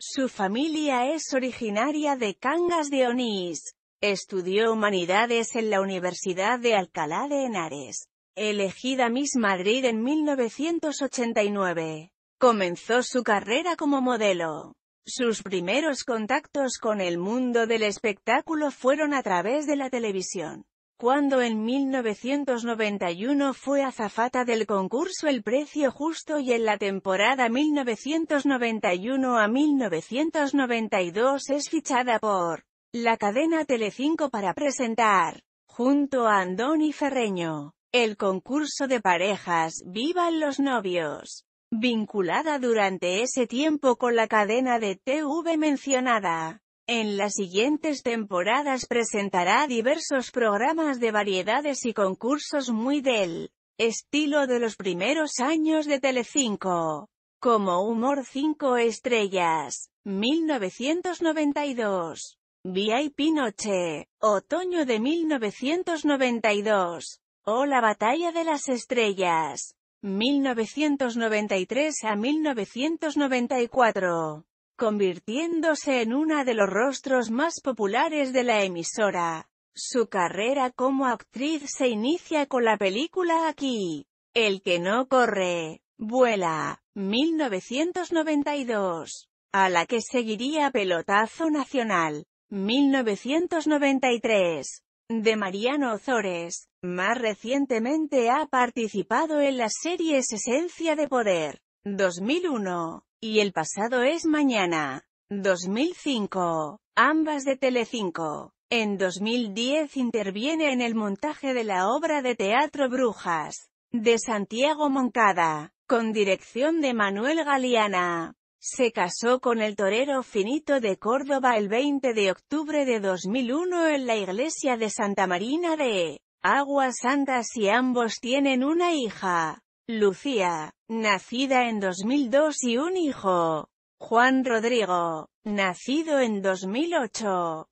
Su familia es originaria de Cangas de Onís. Estudió Humanidades en la Universidad de Alcalá de Henares. Elegida Miss Madrid en 1989. Comenzó su carrera como modelo. Sus primeros contactos con el mundo del espectáculo fueron a través de la televisión cuando en 1991 fue azafata del concurso El Precio Justo y en la temporada 1991 a 1992 es fichada por la cadena Telecinco para presentar, junto a Andoni Ferreño, el concurso de parejas Vivan los novios, vinculada durante ese tiempo con la cadena de TV mencionada. En las siguientes temporadas presentará diversos programas de variedades y concursos muy del estilo de los primeros años de Telecinco, como Humor 5 Estrellas, 1992, VIP Noche, Otoño de 1992, o La Batalla de las Estrellas, 1993 a 1994 convirtiéndose en una de los rostros más populares de la emisora. Su carrera como actriz se inicia con la película Aquí, El que no corre, vuela, 1992, a la que seguiría Pelotazo Nacional, 1993, de Mariano Ozores. Más recientemente ha participado en las series Esencia de Poder, 2001, y El pasado es mañana. 2005, ambas de Telecinco. En 2010 interviene en el montaje de la obra de teatro Brujas, de Santiago Moncada, con dirección de Manuel Galeana. Se casó con el torero Finito de Córdoba el 20 de octubre de 2001 en la iglesia de Santa Marina de Aguas Santas y ambos tienen una hija, Lucía nacida en 2002 y un hijo, Juan Rodrigo, nacido en 2008.